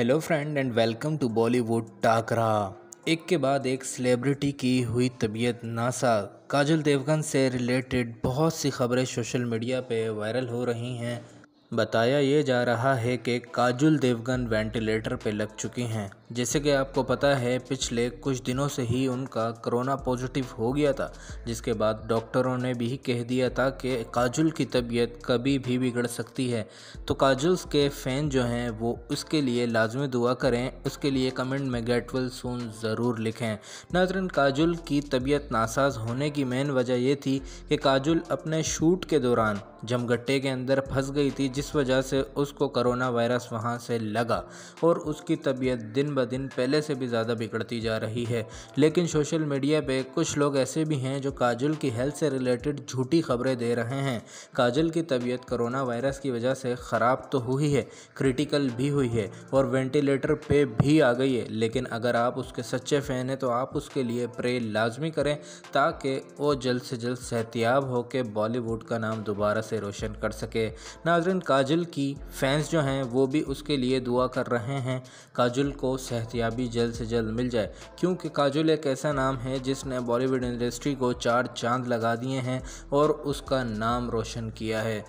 hello friend and welcome to Bollywood टाकरा एक के बाद एक सेलिब्रिटी की हुई तबीयत नासा काजल देवगन से रिलेटेड बहुत सी खबरें सोशल मीडिया पे वायरल हो रही हैं बताया ये जा रहा है कि काजुल देवगन वेंटिलेटर पे लग चुकी हैं जैसे कि आपको पता है पिछले कुछ दिनों से ही उनका कोरोना पॉजिटिव हो गया था जिसके बाद डॉक्टरों ने भी कह दिया था कि काजुल की तबीयत कभी भी बिगड़ सकती है तो काजुल के फ़ैन जो हैं वो उसके लिए लाजमी दुआ करें उसके लिए कमेंट में गेट वेल ज़रूर लिखें नाजरन काजुल की तबीयत नासाज होने की मेन वजह यह थी कि काजुल अपने शूट के दौरान जमगट्टे के अंदर फंस गई थी जिस वजह से उसको करोना वायरस वहाँ से लगा और उसकी तबीयत दिन ब दिन पहले से भी ज़्यादा बिगड़ती जा रही है लेकिन सोशल मीडिया पे कुछ लोग ऐसे भी हैं जो काजल की हेल्थ से रिलेटेड झूठी खबरें दे रहे हैं काजल की तबीयत करोना वायरस की वजह से ख़राब तो हुई है क्रिटिकल भी हुई है और वेंटिलेटर पे भी आ गई है लेकिन अगर आप उसके सच्चे फ़ैन हैं तो आप उसके लिए प्रे लाजमी करें ताकि वो जल्द से जल्द सेहतियाब होकर बॉलीवुड का नाम दोबारा से रोशन कर सके नाजरन काजल की फैंस जो हैं वो भी उसके लिए दुआ कर रहे हैं काजल को सेहतियाबी जल्द से जल्द मिल जाए क्योंकि काजल एक ऐसा नाम है जिसने बॉलीवुड इंडस्ट्री को चार चांद लगा दिए हैं और उसका नाम रोशन किया है